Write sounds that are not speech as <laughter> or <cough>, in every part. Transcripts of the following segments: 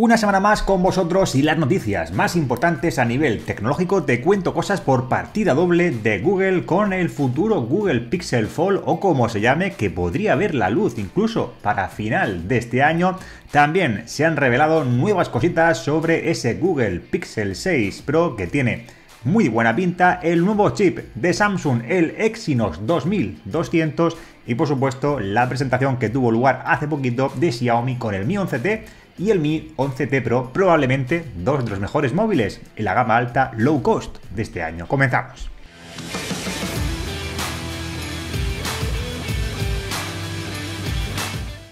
Una semana más con vosotros y las noticias más importantes a nivel tecnológico te cuento cosas por partida doble de Google con el futuro Google Pixel Fall o como se llame que podría ver la luz incluso para final de este año. También se han revelado nuevas cositas sobre ese Google Pixel 6 Pro que tiene muy buena pinta, el nuevo chip de Samsung, el Exynos 2200 y por supuesto la presentación que tuvo lugar hace poquito de Xiaomi con el Mi 11T y el Mi 11T Pro, probablemente dos de los mejores móviles en la gama alta low cost de este año. Comenzamos.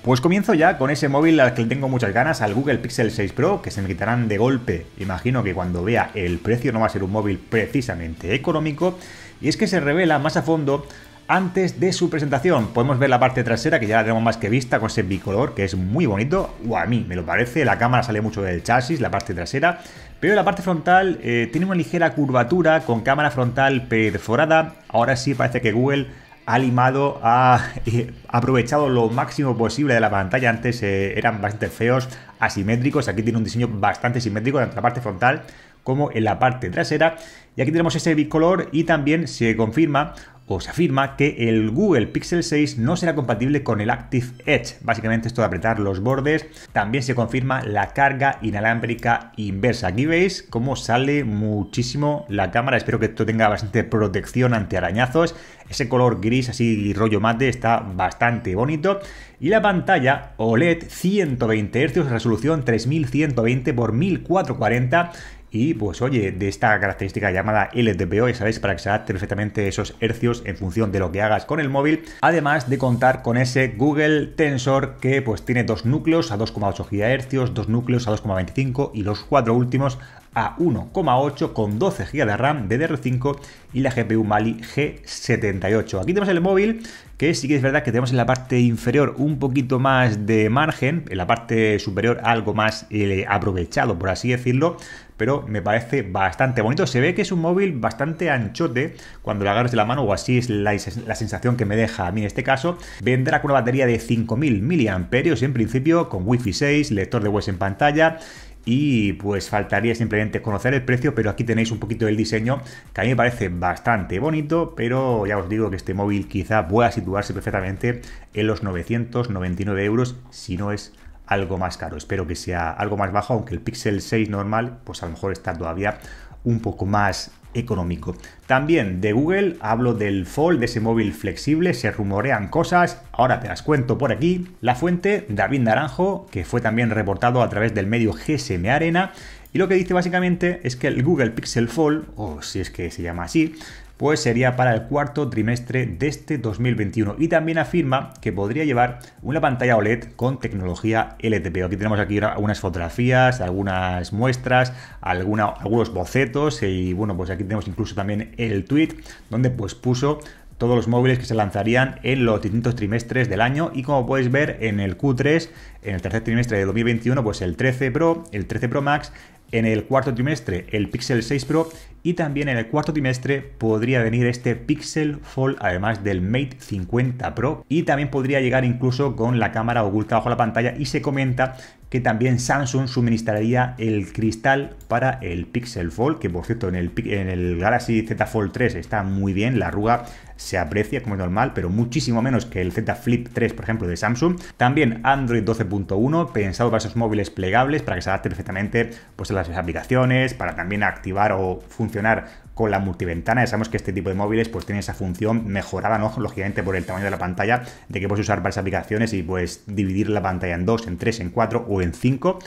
Pues comienzo ya con ese móvil al que le tengo muchas ganas, al Google Pixel 6 Pro, que se me quitarán de golpe. Imagino que cuando vea el precio no va a ser un móvil precisamente económico. Y es que se revela más a fondo antes de su presentación. Podemos ver la parte trasera, que ya la tenemos más que vista, con ese bicolor, que es muy bonito. O a mí me lo parece, la cámara sale mucho del chasis, la parte trasera. Pero la parte frontal eh, tiene una ligera curvatura, con cámara frontal perforada. Ahora sí parece que Google ha limado, ha <laughs> eh, aprovechado lo máximo posible de la pantalla. Antes eh, eran bastante feos, asimétricos. Aquí tiene un diseño bastante simétrico, tanto la parte frontal como en la parte trasera. Y aquí tenemos ese bicolor y también se confirma os afirma que el Google Pixel 6 no será compatible con el Active Edge. Básicamente esto de apretar los bordes. También se confirma la carga inalámbrica inversa. Aquí veis cómo sale muchísimo la cámara. Espero que esto tenga bastante protección ante arañazos. Ese color gris así rollo mate está bastante bonito. Y la pantalla OLED 120 Hz, resolución 3120 x 1440 y pues oye, de esta característica llamada LTPO, ya sabéis, para que se perfectamente esos hercios en función de lo que hagas con el móvil, además de contar con ese Google Tensor que pues tiene dos núcleos a 2,8 GHz, dos núcleos a 2,25 y los cuatro últimos a 1,8 con 12 GB de RAM DDR5 y la GPU Mali G78. Aquí tenemos el móvil que sí que es verdad que tenemos en la parte inferior un poquito más de margen, en la parte superior algo más eh, aprovechado, por así decirlo, pero me parece bastante bonito. Se ve que es un móvil bastante anchote cuando lo agarras de la mano, o así es la, sensación que me deja a mí en este caso. Vendrá con una batería de 5000 mAh, en principio, con Wi-Fi 6, lector de voz en pantalla y pues faltaría simplemente conocer el precio, pero aquí tenéis un poquito del diseño que a mí me parece bastante bonito, pero ya os digo que este móvil quizá pueda situarse perfectamente en los 999 euros si no es algo más caro. Espero que sea algo más bajo, aunque el Pixel 6 normal pues a lo mejor está todavía un poco más económico. También de Google hablo del Fold, de ese móvil flexible, se rumorean cosas, ahora te las cuento por aquí. La fuente, David Naranjo, que fue también reportado a través del medio GSM Arena, y lo que dice básicamente es que el Google Pixel Fall o si es que se llama así, pues sería para el cuarto trimestre de este 2021. Y también afirma que podría llevar una pantalla OLED con tecnología LTP. Aquí tenemos aquí algunas fotografías, algunas muestras, alguna, algunos bocetos y bueno, pues aquí tenemos incluso también el tweet donde pues puso todos los móviles que se lanzarían en los distintos trimestres del año y como podéis ver en el Q3, en el tercer trimestre de 2021, pues el 13 Pro, el 13 Pro Max, en el cuarto trimestre el Pixel 6 Pro y también en el cuarto trimestre podría venir este Pixel Fold además del Mate 50 Pro y también podría llegar incluso con la cámara oculta bajo la pantalla y se comenta que también Samsung suministraría el cristal para el Pixel Fold, que por cierto en el, Galaxy Z Fold 3 está muy bien, la arruga se aprecia como es normal, pero muchísimo menos que el Z Flip 3, por ejemplo, de Samsung. También Android 12.1, pensado para esos móviles plegables, para que se adapte perfectamente pues, a las aplicaciones, para también activar o funcionar con la multiventana. Ya sabemos que este tipo de móviles pues tiene esa función mejorada, ¿no? Lógicamente por el tamaño de la pantalla, de que puedes usar varias aplicaciones y pues dividir la pantalla en dos, en tres, en cuatro o en cinco.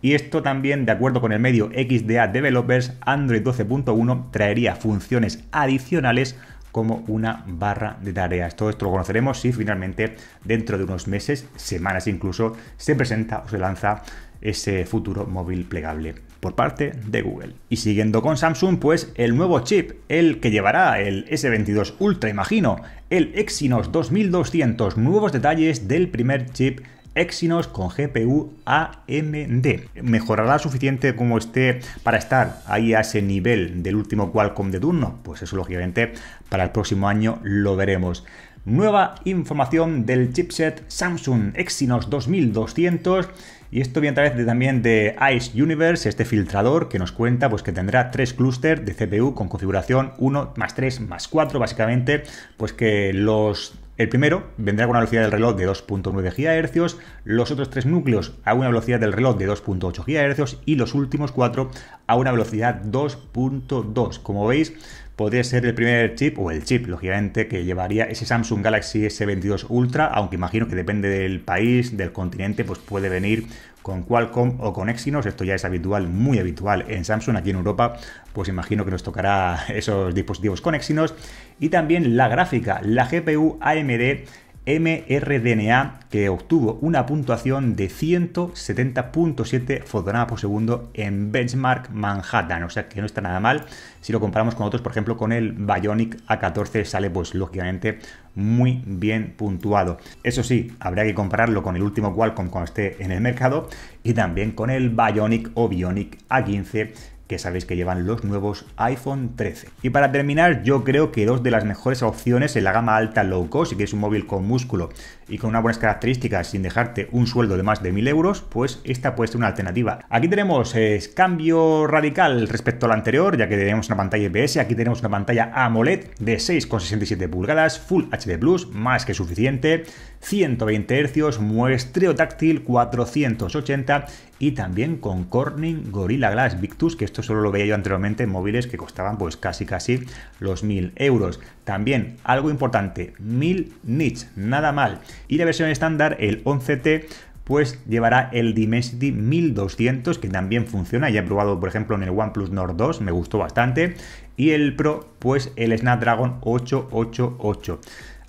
Y esto también, de acuerdo con el medio XDA Developers, Android 12.1 traería funciones adicionales como una barra de tareas. Todo esto lo conoceremos si finalmente dentro de unos meses, semanas incluso, se presenta o se lanza ese futuro móvil plegable por parte de Google. Y siguiendo con Samsung, pues el nuevo chip, el que llevará el S22 Ultra, imagino, el Exynos 2200, nuevos detalles del primer chip Exynos con GPU AMD. ¿Mejorará suficiente como esté para estar ahí a ese nivel del último Qualcomm de turno? Pues eso lógicamente para el próximo año lo veremos. Nueva información del chipset Samsung Exynos 2200 y esto viene a través de, también de Ice Universe, este filtrador que nos cuenta pues, que tendrá tres clústeres de CPU con configuración 1 más 3 más 4, básicamente, pues que los el primero vendrá con una velocidad del reloj de 2.9 GHz, los otros tres núcleos a una velocidad del reloj de 2.8 GHz y los últimos cuatro a una velocidad 2.2. Como veis, podría ser el primer chip o el chip, lógicamente, que llevaría ese Samsung Galaxy S22 Ultra, aunque imagino que depende del país, del continente, pues puede venir con Qualcomm o con Exynos, esto ya es habitual, muy habitual en Samsung, aquí en Europa, pues imagino que nos tocará <laughs> esos dispositivos con Exynos. Y también la gráfica, la GPU AMD mRDNA que obtuvo una puntuación de 170.7 fotogramas por segundo en benchmark Manhattan, o sea que no está nada mal si lo comparamos con otros, por ejemplo con el Bionic A14 sale pues lógicamente muy bien puntuado. Eso sí, habría que compararlo con el último Qualcomm cuando esté en el mercado y también con el Bionic o Bionic A15 que sabéis que llevan los nuevos iPhone 13. Y para terminar, yo creo que dos de las mejores opciones en la gama alta low cost, si quieres un móvil con músculo y con unas buenas características sin dejarte un sueldo de más de 1000 euros, pues esta puede ser una alternativa. Aquí tenemos eh, cambio radical respecto al anterior, ya que tenemos una pantalla IPS, aquí tenemos una pantalla AMOLED de 6,67 pulgadas, Full HD Plus, más que suficiente, 120 Hz, muestreo táctil 480 y también con Corning Gorilla Glass Victus, que esto solo lo veía yo anteriormente en móviles que costaban pues casi casi los 1000 euros. También algo importante, 1000 nits, nada mal. Y la versión estándar, el 11T, pues llevará el Dimensity 1200 que también funciona, ya he probado por ejemplo en el OnePlus Nord 2, me gustó bastante, y el Pro pues el Snapdragon 888.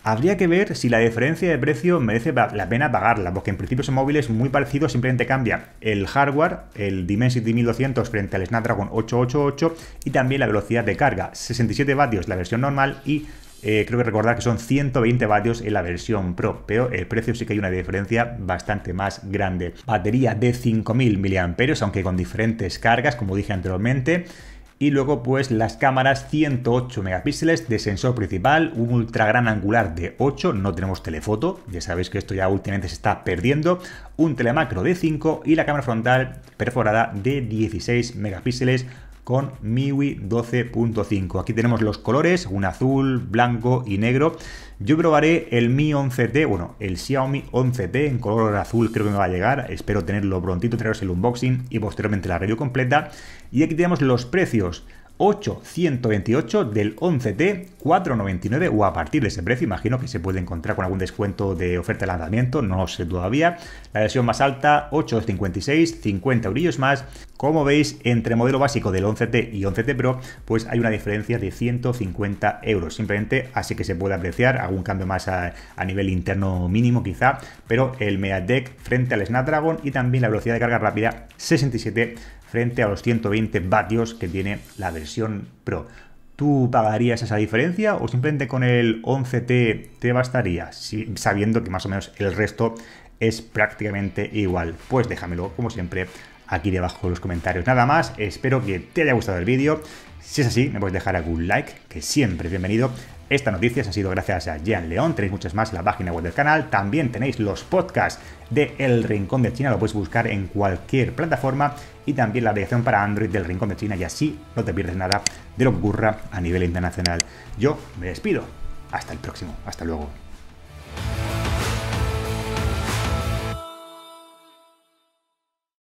Habría que ver si la diferencia de precio merece la pena pagarla, porque en principio son móviles muy parecidos, simplemente cambia el hardware, el Dimensity 1200 frente al Snapdragon 888 y también la velocidad de carga, 67 vatios la versión normal y eh, creo que recordar que son 120 vatios en la versión Pro, pero el precio sí que hay una diferencia bastante más grande. Batería de 5000 mAh, aunque con diferentes cargas, como dije anteriormente y luego pues las cámaras 108 megapíxeles de sensor principal, un ultra gran angular de 8, no tenemos telefoto, ya sabéis que esto ya últimamente se está perdiendo, un telemacro de 5 y la cámara frontal perforada de 16 megapíxeles con MIUI 12.5. Aquí tenemos los colores, un azul, blanco y negro. Yo probaré el Mi 11T, bueno, el Xiaomi 11T en color azul creo que me va a llegar, espero tenerlo prontito, traeros el unboxing y posteriormente la review completa. Y aquí tenemos los precios. 8128 del 11T 499 o a partir de ese precio imagino que se puede encontrar con algún descuento de oferta de lanzamiento no sé todavía la versión más alta 856 50 euros más como veis entre modelo básico del 11T y 11T Pro pues hay una diferencia de 150 euros simplemente así que se puede apreciar algún cambio más a, nivel interno mínimo quizá pero el MediaTek frente al Snapdragon y también la velocidad de carga rápida 67 frente a los 120 vatios que tiene la versión Pro. ¿Tú pagarías esa diferencia o simplemente con el 11T te bastaría, sabiendo que más o menos el resto es prácticamente igual? Pues déjamelo, como siempre, aquí debajo en los comentarios. Nada más, espero que te haya gustado el vídeo. Si es así, me puedes dejar algún like, que siempre es bienvenido. Esta noticia ha sido gracias a Jean León, tenéis muchas más en la página web del canal, también tenéis los podcasts de El Rincón de China, lo podéis buscar en cualquier plataforma y también la aplicación para Android del Rincón de China y así no te pierdes nada de lo que ocurra a nivel internacional. Yo me despido, hasta el próximo, hasta luego.